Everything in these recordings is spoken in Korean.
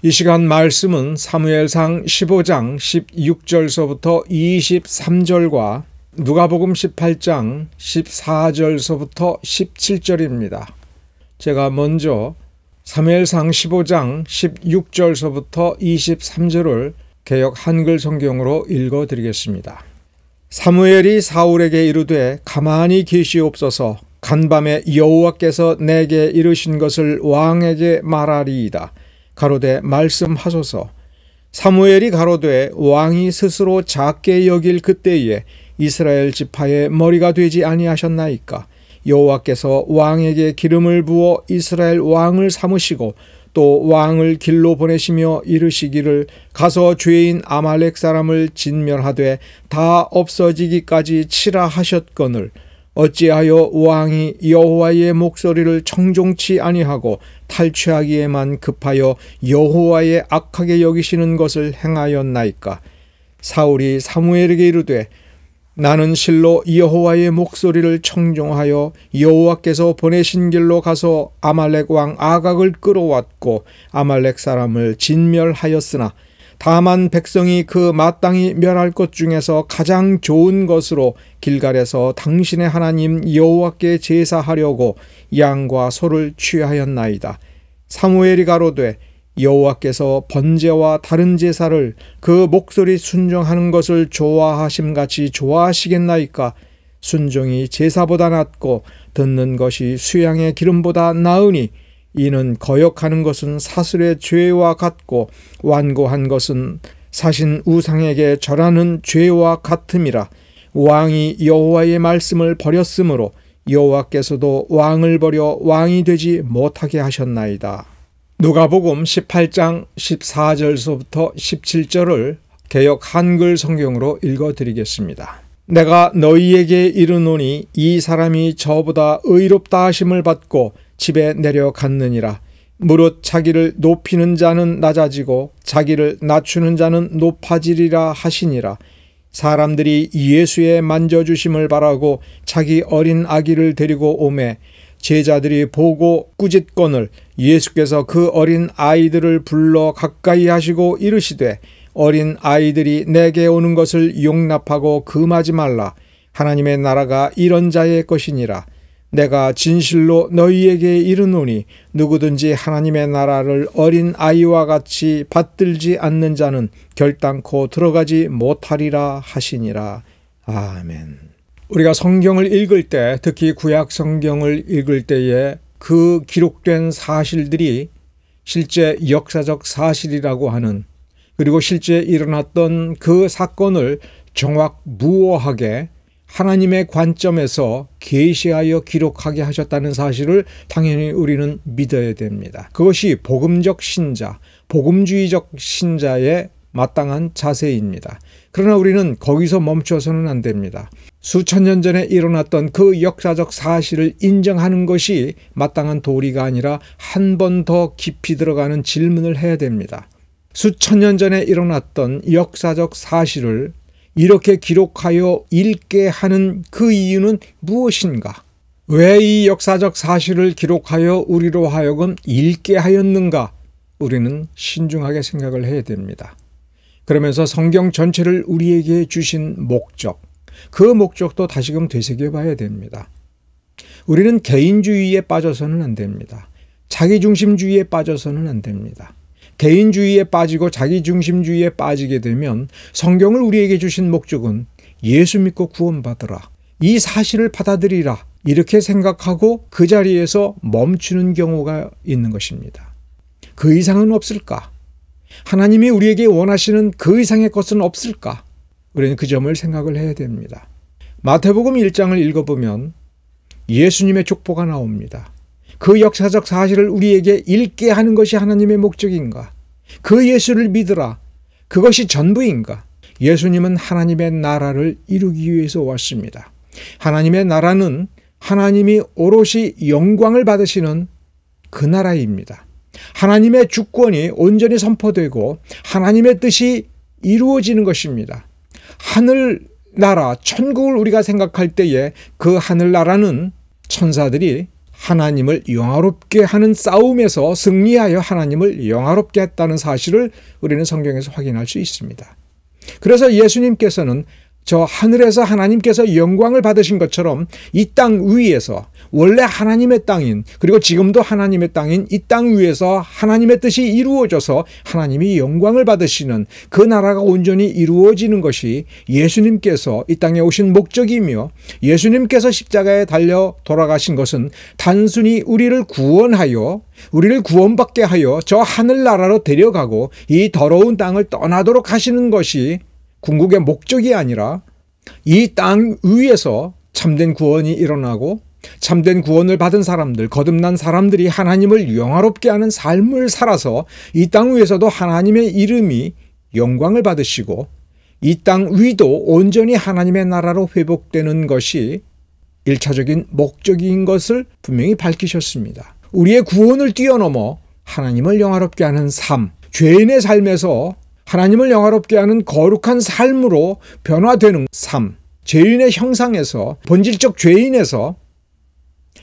이 시간 말씀은 사무엘상 15장 16절서부터 23절과 누가복음 18장 14절서부터 17절입니다. 제가 먼저 사무엘상 15장 16절서부터 23절을 개역 한글 성경으로 읽어 드리겠습니다. 사무엘이 사울에게 이르되 가만히 계시옵소서 간밤에 여호와께서 내게 이르신 것을 왕에게 말하리이다. 가로되 말씀하소서 사무엘이 가로되 왕이 스스로 작게 여길 그때에 이스라엘 지파의 머리가 되지 아니하셨나이까 여호와께서 왕에게 기름을 부어 이스라엘 왕을 삼으시고 또 왕을 길로 보내시며 이르시기를 가서 죄인 아말렉 사람을 진멸하되 다 없어지기까지 치라 하셨거늘 어찌하여 왕이 여호와의 목소리를 청종치 아니하고 탈취하기에만 급하여 여호와의 악하게 여기시는 것을 행하였나이까 사울이 사무엘에게 이르되 나는 실로 여호와의 목소리를 청종하여 여호와께서 보내신 길로 가서 아말렉 왕 아각을 끌어왔고 아말렉 사람을 진멸하였으나 다만 백성이 그 마땅히 멸할 것 중에서 가장 좋은 것으로 길갈에서 당신의 하나님 여호와께 제사하려고 양과 소를 취하였나이다. 사무엘이 가로되 여호와께서 번제와 다른 제사를 그 목소리 순종하는 것을 좋아하심 같이 좋아하시겠나이까 순종이 제사보다 낫고 듣는 것이 수양의 기름보다 나으니 이는 거역하는 것은 사슬의 죄와 같고 완고한 것은 사신 우상에게 절하는 죄와 같음이라 왕이 여호와의 말씀을 버렸으므로 여호와께서도 왕을 버려 왕이 되지 못하게 하셨나이다. 누가복음 18장 14절서부터 17절을 개역 한글 성경으로 읽어 드리겠습니다. 내가 너희에게 이르노니 이 사람이 저보다 의롭다 하심을 받고 집에 내려갔느니라. 무릇 자기를 높이는 자는 낮아지고 자기를 낮추는 자는 높아지리라 하시니라. 사람들이 예수의 만져주심을 바라고 자기 어린 아기를 데리고 오매 제자들이 보고 꾸짖건을 예수께서 그 어린 아이들을 불러 가까이 하시고 이르시되 어린 아이들이 내게 오는 것을 용납하고 금하지 말라 하나님의 나라가 이런 자의 것이니라 내가 진실로 너희에게 이르노니 누구든지 하나님의 나라를 어린 아이와 같이 받들지 않는 자는 결단코 들어가지 못하리라 하시니라. 아멘. 우리가 성경을 읽을 때 특히 구약 성경을 읽을 때에 그 기록된 사실들이 실제 역사적 사실이라고 하는 그리고 실제 일어났던 그 사건을 정확 무어하게 하나님의 관점에서 계시하여 기록하게 하셨다는 사실을 당연히 우리는 믿어야 됩니다. 그것이 복음적 신자, 복음주의적 신자의 마땅한 자세입니다. 그러나 우리는 거기서 멈춰서는 안 됩니다. 수천 년 전에 일어났던 그 역사적 사실을 인정하는 것이 마땅한 도리가 아니라 한 번 더 깊이 들어가는 질문을 해야 됩니다. 수천 년 전에 일어났던 역사적 사실을 이렇게 기록하여 읽게 하는 그 이유는 무엇인가? 왜 이 역사적 사실을 기록하여 우리로 하여금 읽게 하였는가? 우리는 신중하게 생각을 해야 됩니다. 그러면서 성경 전체를 우리에게 주신 목적, 그 목적도 다시금 되새겨 봐야 됩니다. 우리는 개인주의에 빠져서는 안 됩니다. 자기중심주의에 빠져서는 안 됩니다. 개인주의에 빠지고 자기중심주의에 빠지게 되면 성경을 우리에게 주신 목적은 예수 믿고 구원받으라. 이 사실을 받아들이라. 이렇게 생각하고 그 자리에서 멈추는 경우가 있는 것입니다. 그 이상은 없을까? 하나님이 우리에게 원하시는 그 이상의 것은 없을까? 우리는 그 점을 생각을 해야 됩니다. 마태복음 1장을 읽어보면 예수님의 족보가 나옵니다. 그 역사적 사실을 우리에게 읽게 하는 것이 하나님의 목적인가? 그 예수를 믿으라. 그것이 전부인가? 예수님은 하나님의 나라를 이루기 위해서 왔습니다. 하나님의 나라는 하나님이 오롯이 영광을 받으시는 그 나라입니다. 하나님의 주권이 온전히 선포되고 하나님의 뜻이 이루어지는 것입니다. 하늘 나라, 천국을 우리가 생각할 때에 그 하늘 나라는 천사들이 하나님을 영화롭게 하는 싸움에서 승리하여 하나님을 영화롭게 했다는 사실을 우리는 성경에서 확인할 수 있습니다. 그래서 예수님께서는 저 하늘에서 하나님께서 영광을 받으신 것처럼 이 땅 위에서 원래 하나님의 땅인 그리고 지금도 하나님의 땅인 이 땅 위에서 하나님의 뜻이 이루어져서 하나님이 영광을 받으시는 그 나라가 온전히 이루어지는 것이 예수님께서 이 땅에 오신 목적이며 예수님께서 십자가에 달려 돌아가신 것은 단순히 우리를 구원하여 우리를 구원받게 하여 저 하늘나라로 데려가고 이 더러운 땅을 떠나도록 하시는 것이 궁극의 목적이 아니라 이 땅 위에서 참된 구원이 일어나고 참된 구원을 받은 사람들, 거듭난 사람들이 하나님을 영화롭게 하는 삶을 살아서 이 땅 위에서도 하나님의 이름이 영광을 받으시고 이 땅 위도 온전히 하나님의 나라로 회복되는 것이 1차적인 목적인 것을 분명히 밝히셨습니다. 우리의 구원을 뛰어넘어 하나님을 영화롭게 하는 삶, 죄인의 삶에서 하나님을 영화롭게 하는 거룩한 삶으로 변화되는 삶, 죄인의 형상에서 본질적 죄인에서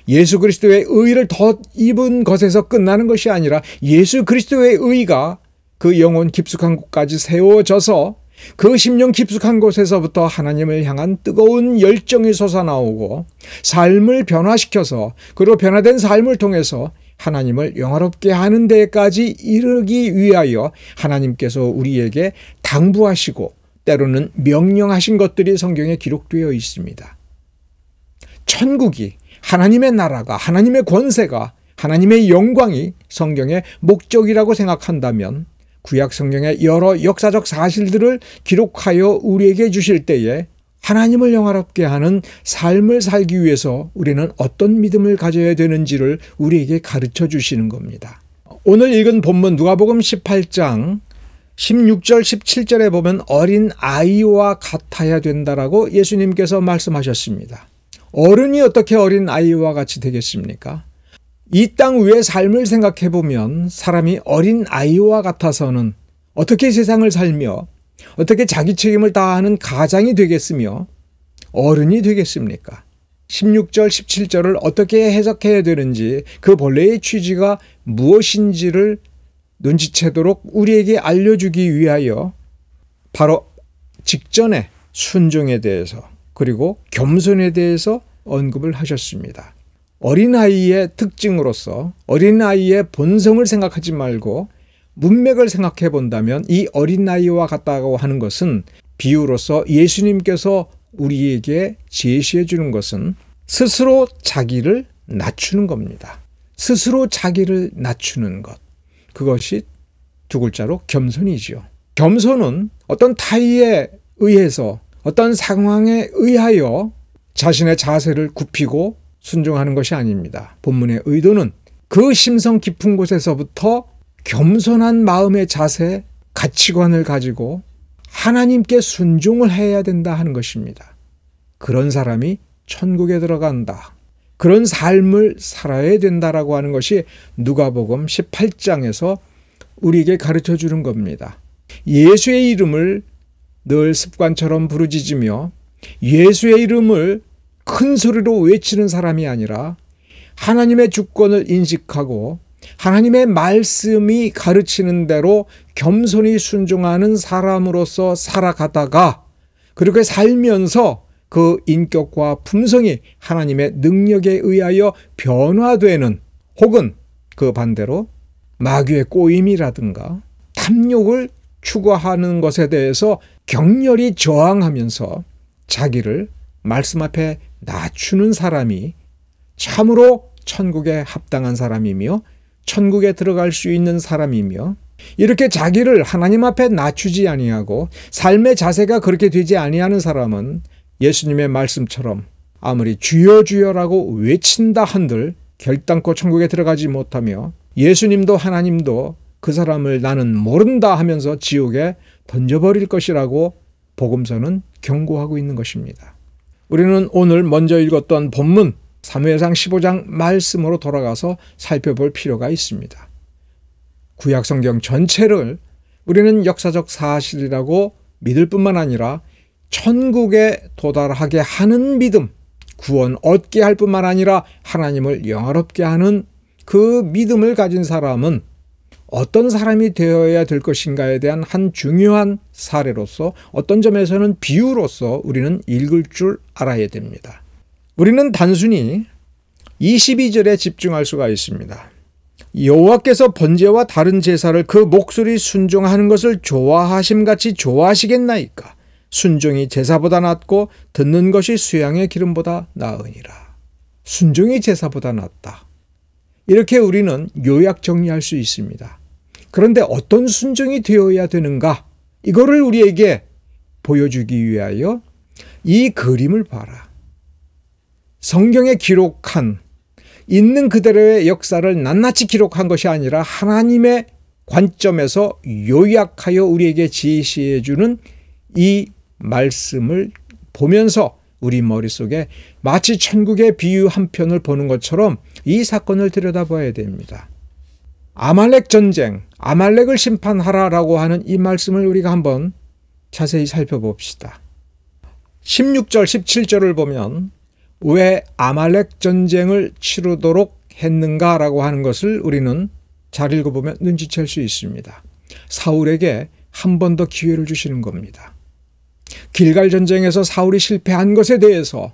예수 그리스도의 의를 덧입은 것에서 끝나는 것이 아니라 예수 그리스도의 의가 그 영혼 깊숙한 곳까지 세워져서 그 심령 깊숙한 곳에서부터 하나님을 향한 뜨거운 열정이 솟아나오고 삶을 변화시켜서 그리고 변화된 삶을 통해서 하나님을 영화롭게 하는 데까지 이르기 위하여 하나님께서 우리에게 당부하시고 때로는 명령하신 것들이 성경에 기록되어 있습니다. 천국이 하나님의 나라가 하나님의 권세가 하나님의 영광이 성경의 목적이라고 생각한다면 구약 성경의 여러 역사적 사실들을 기록하여 우리에게 주실 때에 하나님을 영화롭게 하는 삶을 살기 위해서 우리는 어떤 믿음을 가져야 되는지를 우리에게 가르쳐 주시는 겁니다. 오늘 읽은 본문 누가복음 18장 16절 17절에 보면 어린 아이와 같아야 된다라고 예수님께서 말씀하셨습니다. 어른이 어떻게 어린 아이와 같이 되겠습니까? 이 땅위에 삶을 생각해 보면 사람이 어린 아이와 같아서는 어떻게 세상을 살며 어떻게 자기 책임을 다하는 가장이 되겠으며 어른이 되겠습니까? 16절, 17절을 어떻게 해석해야 되는지 그 본래의 취지가 무엇인지를 눈치채도록 우리에게 알려주기 위하여 바로 직전에 순종에 대해서 그리고 겸손에 대해서 언급을 하셨습니다. 어린아이의 특징으로서 어린아이의 본성을 생각하지 말고 문맥을 생각해 본다면 이 어린아이와 같다고 하는 것은 비유로서 예수님께서 우리에게 제시해 주는 것은 스스로 자기를 낮추는 겁니다. 스스로 자기를 낮추는 것. 그것이 두 글자로 겸손이지요. 겸손은 어떤 타이에 의해서 어떤 상황에 의하여 자신의 자세를 굽히고 순종하는 것이 아닙니다. 본문의 의도는 그 심성 깊은 곳에서부터 겸손한 마음의 자세, 가치관을 가지고 하나님께 순종을 해야 된다 하는 것입니다. 그런 사람이 천국에 들어간다. 그런 삶을 살아야 된다라고 하는 것이 누가복음 18장에서 우리에게 가르쳐 주는 겁니다. 예수의 이름을 늘 습관처럼 부르짖으며 예수의 이름을 큰 소리로 외치는 사람이 아니라 하나님의 주권을 인식하고 하나님의 말씀이 가르치는 대로 겸손히 순종하는 사람으로서 살아가다가 그렇게 살면서 그 인격과 품성이 하나님의 능력에 의하여 변화되는 혹은 그 반대로 마귀의 꼬임이라든가 탐욕을 추구하는 것에 대해서 격렬히 저항하면서 자기를 말씀 앞에 낮추는 사람이 참으로 천국에 합당한 사람이며 천국에 들어갈 수 있는 사람이며 이렇게 자기를 하나님 앞에 낮추지 아니하고 삶의 자세가 그렇게 되지 아니하는 사람은 예수님의 말씀처럼 아무리 주여 주여라고 외친다 한들 결단코 천국에 들어가지 못하며 예수님도 하나님도 그 사람을 나는 모른다 하면서 지옥에 던져버릴 것이라고 복음서는 경고하고 있는 것입니다. 우리는 오늘 먼저 읽었던 본문 사무엘상 15장 말씀으로 돌아가서 살펴볼 필요가 있습니다. 구약 성경 전체를 우리는 역사적 사실이라고 믿을 뿐만 아니라 천국에 도달하게 하는 믿음, 구원 얻게 할 뿐만 아니라 하나님을 영화롭게 하는 그 믿음을 가진 사람은 어떤 사람이 되어야 될 것인가에 대한 한 중요한 사례로서 어떤 점에서는 비유로서 우리는 읽을 줄 알아야 됩니다. 우리는 단순히 22절에 집중할 수가 있습니다. 여호와께서 번제와 다른 제사를 그 목소리 순종하는 것을 좋아하심 같이 좋아하시겠나이까 순종이 제사보다 낫고 듣는 것이 수양의 기름보다 나으니라 순종이 제사보다 낫다 이렇게 우리는 요약 정리할 수 있습니다 그런데 어떤 순종이 되어야 되는가 이거를 우리에게 보여주기 위하여 이 그림을 봐라 성경에 기록한 있는 그대로의 역사를 낱낱이 기록한 것이 아니라 하나님의 관점에서 요약하여 우리에게 지시해 주는 이 말씀을 보면서 우리 머릿속에 마치 천국의 비유 한 편을 보는 것처럼 이 사건을 들여다봐야 됩니다. 아말렉 전쟁, 아말렉을 심판하라라고 하는 이 말씀을 우리가 한번 자세히 살펴봅시다. 16절, 17절을 보면 왜 아말렉 전쟁을 치르도록 했는가라고 하는 것을 우리는 잘 읽어보면 눈치챌 수 있습니다. 사울에게 한 번 더 기회를 주시는 겁니다. 길갈 전쟁에서 사울이 실패한 것에 대해서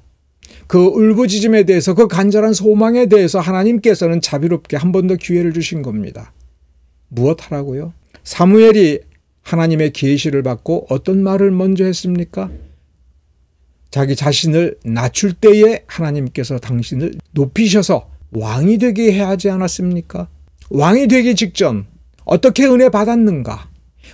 그 울부짖음에 대해서 그 간절한 소망에 대해서 하나님께서는 자비롭게 한 번 더 기회를 주신 겁니다. 무엇 하라고요? 사무엘이 하나님의 계시를 받고 어떤 말을 먼저 했습니까? 자기 자신을 낮출 때에 하나님께서 당신을 높이셔서 왕이 되게 해야 하지 않았습니까? 왕이 되기 직전 어떻게 은혜 받았는가?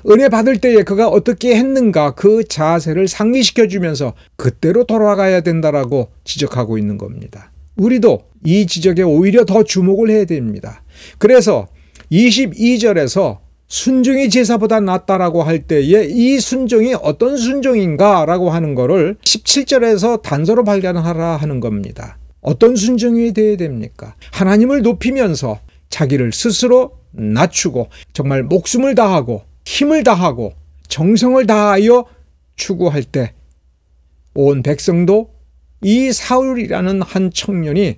은혜 받을 때에 그가 어떻게 했는가 그 자세를 상기시켜 주면서 그때로 돌아가야 된다라고 지적하고 있는 겁니다. 우리도 이 지적에 오히려 더 주목을 해야 됩니다. 그래서 22절에서 순종이 제사보다 낫다라고 할 때에 이 순종이 어떤 순종인가라고 하는 거를 17절에서 단서로 발견하라 하는 겁니다. 어떤 순종이 돼야 됩니까? 하나님을 높이면서 자기를 스스로 낮추고 정말 목숨을 다하고 힘을 다하고 정성을 다하여 추구할 때 온 백성도 이 사울이라는 한 청년이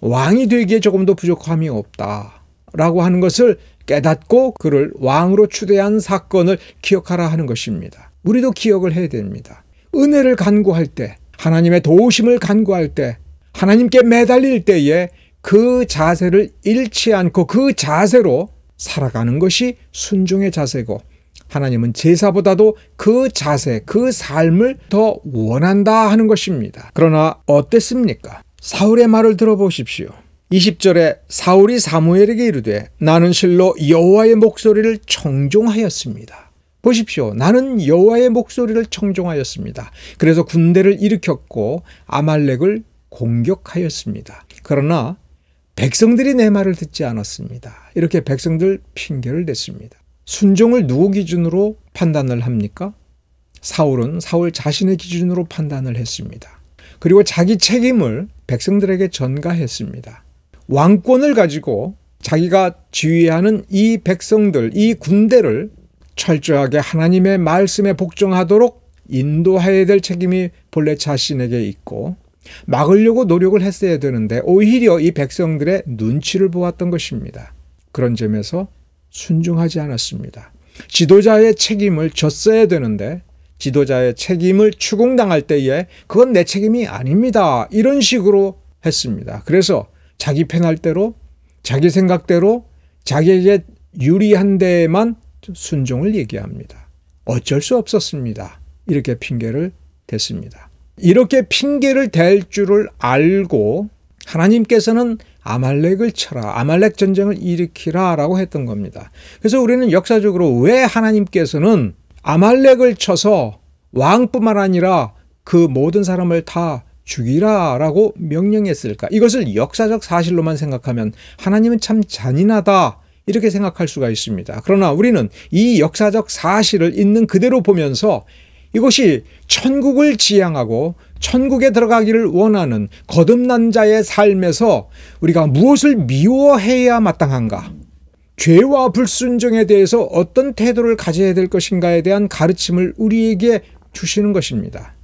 왕이 되기에 조금 도 부족함이 없다라고 하는 것을 깨닫고 그를 왕으로 추대한 사건을 기억하라 하는 것입니다. 우리도 기억을 해야 됩니다. 은혜를 간구할 때, 하나님의 도우심을 간구할 때, 하나님께 매달릴 때에 그 자세를 잃지 않고 그 자세로 살아가는 것이 순종의 자세고 하나님은 제사보다도 그 자세, 그 삶을 더 원한다 하는 것입니다. 그러나 어땠습니까? 사울의 말을 들어보십시오. 20절에 사울이 사무엘에게 이르되 나는 실로 여호와의 목소리를 청종하였습니다. 보십시오. 나는 여호와의 목소리를 청종하였습니다. 그래서 군대를 일으켰고 아말렉을 공격하였습니다. 그러나 백성들이 내 말을 듣지 않았습니다. 이렇게 백성들 핑계를 댔습니다 순종을 누구 기준으로 판단을 합니까? 사울은 사울 자신의 기준으로 판단을 했습니다. 그리고 자기 책임을 백성들에게 전가했습니다. 왕권을 가지고 자기가 지휘하는 이 백성들, 이 군대를 철저하게 하나님의 말씀에 복종하도록 인도해야 될 책임이 본래 자신에게 있고 막으려고 노력을 했어야 되는데 오히려 이 백성들의 눈치를 보았던 것입니다. 그런 점에서 순종하지 않았습니다. 지도자의 책임을 졌어야 되는데 지도자의 책임을 추궁당할 때에 그건 내 책임이 아닙니다. 이런 식으로 했습니다. 그래서 자기 편할 대로 자기 생각대로 자기에게 유리한 데에만 순종을 얘기합니다. 어쩔 수 없었습니다. 이렇게 핑계를 댔습니다. 이렇게 핑계를 댈 줄을 알고 하나님께서는 아말렉을 쳐라, 아말렉 전쟁을 일으키라 라고 했던 겁니다. 그래서 우리는 역사적으로 왜 하나님께서는 아말렉을 쳐서 왕뿐만 아니라 그 모든 사람을 다 죽이라라고 명령했을까? 이것을 역사적 사실로만 생각하면 하나님은 참 잔인하다. 이렇게 생각할 수가 있습니다. 그러나 우리는 이 역사적 사실을 있는 그대로 보면서 이것이 천국을 지향하고 천국에 들어가기를 원하는 거듭난 자의 삶에서 우리가 무엇을 미워해야 마땅한가? 죄와 불순종에 대해서 어떤 태도를 가져야 될 것인가에 대한 가르침을 우리에게 주시는 것입니다.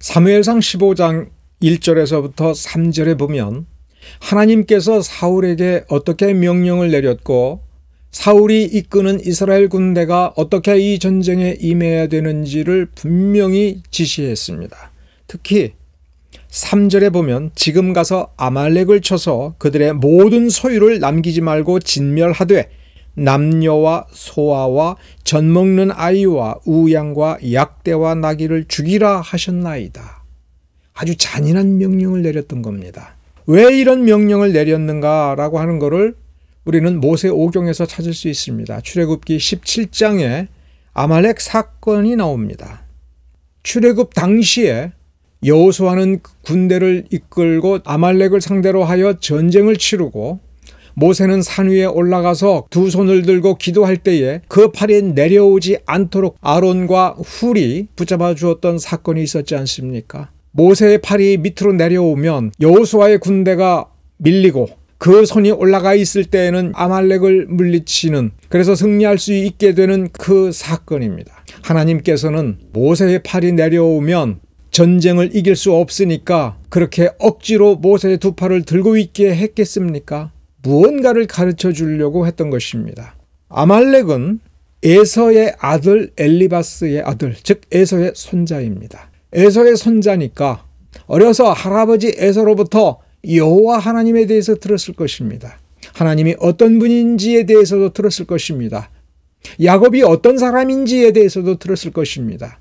사무엘상 15장 1절에서부터 3절에 보면 하나님께서 사울에게 어떻게 명령을 내렸고 사울이 이끄는 이스라엘 군대가 어떻게 이 전쟁에 임해야 되는지를 분명히 지시했습니다. 특히 3절에 보면 지금 가서 아말렉을 쳐서 그들의 모든 소유를 남기지 말고 진멸하되 남녀와 소아와 젖먹는 아이와 우양과 약대와 나귀를 죽이라 하셨나이다. 아주 잔인한 명령을 내렸던 겁니다. 왜 이런 명령을 내렸는가라고 하는 것을 우리는 모세 오경에서 찾을 수 있습니다. 출애굽기 17장에 아말렉 사건이 나옵니다. 출애굽 당시에 여호수아는 군대를 이끌고 아말렉을 상대로 하여 전쟁을 치르고 모세는 산 위에 올라가서 두 손을 들고 기도할 때에 그 팔이 내려오지 않도록 아론과 훌이 붙잡아 주었던 사건이 있었지 않습니까? 모세의 팔이 밑으로 내려오면 여호수아의 군대가 밀리고 그 손이 올라가 있을 때에는 아말렉을 물리치는 그래서 승리할 수 있게 되는 그 사건입니다. 하나님께서는 모세의 팔이 내려오면 전쟁을 이길 수 없으니까 그렇게 억지로 모세의 두 팔을 들고 있게 했겠습니까? 무언가를 가르쳐 주려고 했던 것입니다. 아말렉은 에서의 아들 엘리바스의 아들, 즉 에서의 손자입니다. 에서의 손자니까 어려서 할아버지 에서로부터 여호와 하나님에 대해서 들었을 것입니다. 하나님이 어떤 분인지에 대해서도 들었을 것입니다. 야곱이 어떤 사람인지에 대해서도 들었을 것입니다.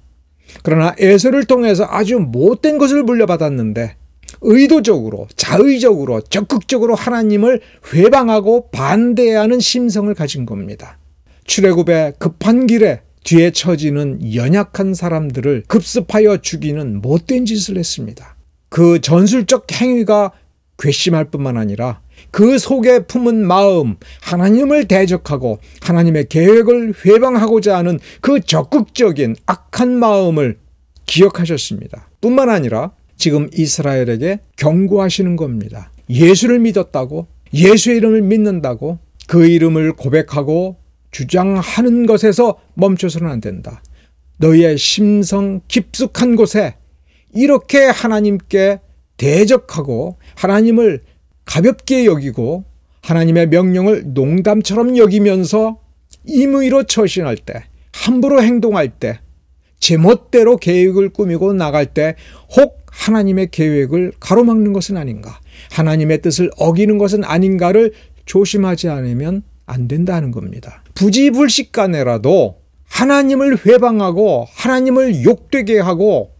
그러나 에서를 통해서 아주 못된 것을 물려받았는데 의도적으로 자의적으로 적극적으로 하나님을 회방하고 반대하는 심성을 가진 겁니다. 출애굽의 급한 길에 뒤에 처지는 연약한 사람들을 급습하여 죽이는 못된 짓을 했습니다. 그 전술적 행위가 괘씸할 뿐만 아니라 그 속에 품은 마음, 하나님을 대적하고 하나님의 계획을 회방하고자 하는 그 적극적인 악한 마음을 기억하셨습니다. 뿐만 아니라 지금 이스라엘에게 경고하시는 겁니다. 예수를 믿었다고 예수의 이름을 믿는다고 그 이름을 고백하고 주장하는 것에서 멈춰서는 안 된다. 너희의 심성 깊숙한 곳에 이렇게 하나님께 대적하고 하나님을 가볍게 여기고 하나님의 명령을 농담처럼 여기면서 임의로 처신할 때, 함부로 행동할 때, 제멋대로 계획을 꾸미고 나갈 때, 혹 하나님의 계획을 가로막는 것은 아닌가, 하나님의 뜻을 어기는 것은 아닌가를 조심하지 않으면 안 된다는 겁니다. 부지불식 간에라도 하나님을 회방하고 하나님을 욕되게 하고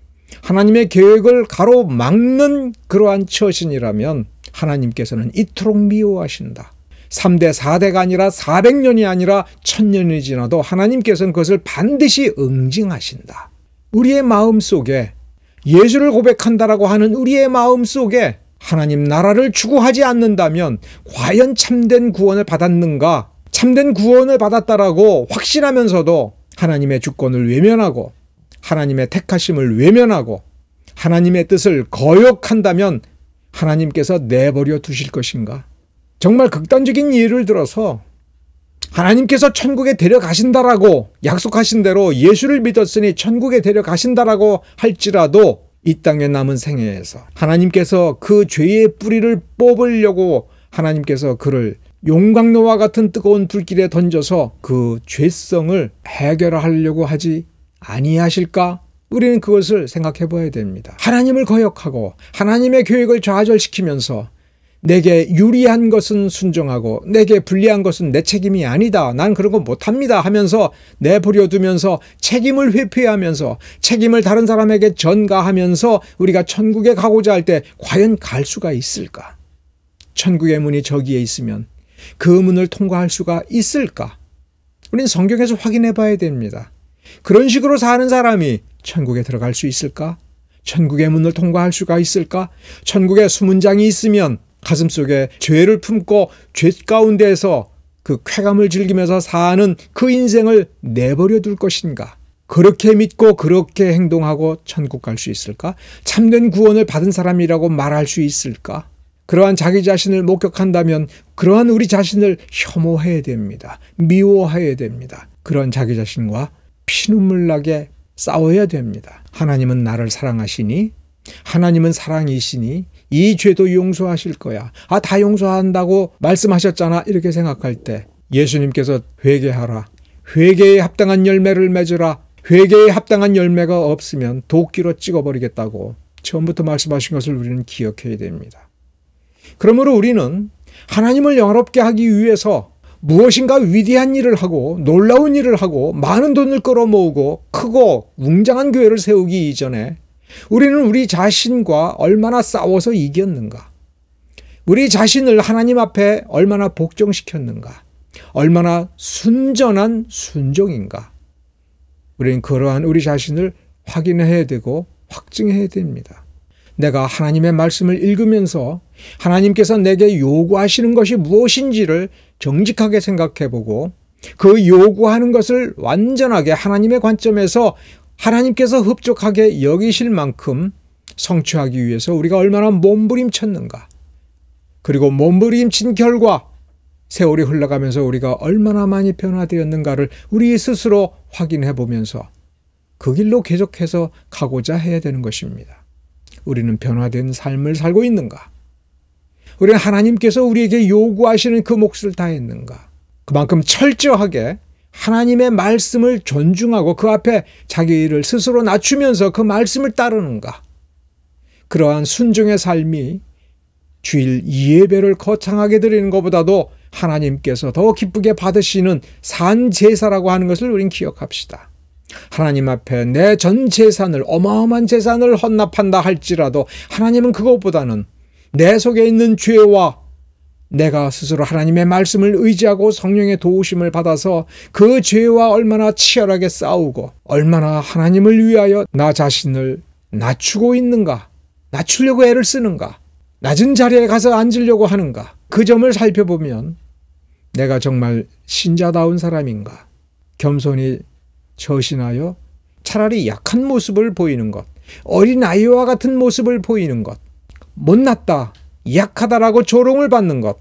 하나님의 계획을 가로막는 그러한 처신이라면 하나님께서는 이토록 미워하신다. 3대, 4대가 아니라 400년이 아니라 1000년이 지나도 하나님께서는 그것을 반드시 응징하신다. 우리의 마음 속에 예수를 고백한다라고 하는 우리의 마음 속에 하나님 나라를 추구하지 않는다면 과연 참된 구원을 받았는가? 참된 구원을 받았다라고 확신하면서도 하나님의 주권을 외면하고 하나님의 택하심을 외면하고 하나님의 뜻을 거역한다면 하나님께서 내버려 두실 것인가? 정말 극단적인 예를 들어서 하나님께서 천국에 데려가신다라고 약속하신 대로 예수를 믿었으니 천국에 데려가신다라고 할지라도 이 땅에 남은 생애에서 하나님께서 그 죄의 뿌리를 뽑으려고 하나님께서 그를 용광로와 같은 뜨거운 불길에 던져서 그 죄성을 해결하려고 하지 아니하실까? 우리는 그것을 생각해 봐야 됩니다. 하나님을 거역하고 하나님의 교육을 좌절시키면서 내게 유리한 것은 순종하고 내게 불리한 것은 내 책임이 아니다. 난 그런 거 못합니다. 하면서 내버려 두면서 책임을 회피하면서 책임을 다른 사람에게 전가하면서 우리가 천국에 가고자 할 때 과연 갈 수가 있을까? 천국의 문이 저기에 있으면 그 문을 통과할 수가 있을까? 우린 성경에서 확인해 봐야 됩니다. 그런 식으로 사는 사람이 천국에 들어갈 수 있을까? 천국의 문을 통과할 수가 있을까? 천국에 수문장이 있으면 가슴 속에 죄를 품고 죄 가운데에서 그 쾌감을 즐기면서 사는 그 인생을 내버려 둘 것인가? 그렇게 믿고 그렇게 행동하고 천국 갈 수 있을까? 참된 구원을 받은 사람이라고 말할 수 있을까? 그러한 자기 자신을 목격한다면 그러한 우리 자신을 혐오해야 됩니다. 미워해야 됩니다. 그런 자기 자신과 피눈물 나게 싸워야 됩니다. 하나님은 나를 사랑하시니 하나님은 사랑이시니 이 죄도 용서하실 거야. 아, 다 용서한다고 말씀하셨잖아. 이렇게 생각할 때 예수님께서 회개하라. 회개에 합당한 열매를 맺으라. 회개에 합당한 열매가 없으면 도끼로 찍어버리겠다고 처음부터 말씀하신 것을 우리는 기억해야 됩니다. 그러므로 우리는 하나님을 영화롭게 하기 위해서 무엇인가 위대한 일을 하고 놀라운 일을 하고 많은 돈을 끌어모으고 크고 웅장한 교회를 세우기 이전에 우리는 우리 자신과 얼마나 싸워서 이겼는가? 우리 자신을 하나님 앞에 얼마나 복종시켰는가? 얼마나 순전한 순종인가? 우리는 그러한 우리 자신을 확인해야 되고 확증해야 됩니다. 내가 하나님의 말씀을 읽으면서 하나님께서 내게 요구하시는 것이 무엇인지를 정직하게 생각해 보고 그 요구하는 것을 완전하게 하나님의 관점에서 하나님께서 흡족하게 여기실 만큼 성취하기 위해서 우리가 얼마나 몸부림쳤는가. 그리고 몸부림친 결과 세월이 흘러가면서 우리가 얼마나 많이 변화되었는가를 우리 스스로 확인해 보면서 그 길로 계속해서 가고자 해야 되는 것입니다. 우리는 변화된 삶을 살고 있는가? 우리는 하나님께서 우리에게 요구하시는 그 몫을 다했는가? 그만큼 철저하게 하나님의 말씀을 존중하고 그 앞에 자기를 스스로 낮추면서 그 말씀을 따르는가. 그러한 순종의 삶이 주일 예배를 거창하게 드리는 것보다도 하나님께서 더 기쁘게 받으시는 산 제사라고 하는 것을 우린 기억합시다. 하나님 앞에 내 전 재산을 어마어마한 재산을 헌납한다 할지라도 하나님은 그것보다는 내 속에 있는 죄와 내가 스스로 하나님의 말씀을 의지하고 성령의 도우심을 받아서 그 죄와 얼마나 치열하게 싸우고 얼마나 하나님을 위하여 나 자신을 낮추고 있는가, 낮추려고 애를 쓰는가, 낮은 자리에 가서 앉으려고 하는가, 그 점을 살펴보면 내가 정말 신자다운 사람인가, 겸손히 처신하여 차라리 약한 모습을 보이는 것, 어린아이와 같은 모습을 보이는 것, 못났다, 약하다라고 조롱을 받는 것,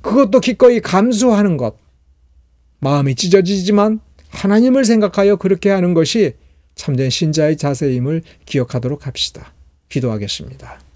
그것도 기꺼이 감수하는 것, 마음이 찢어지지만 하나님을 생각하여 그렇게 하는 것이 참된 신자의 자세임을 기억하도록 합시다. 기도하겠습니다.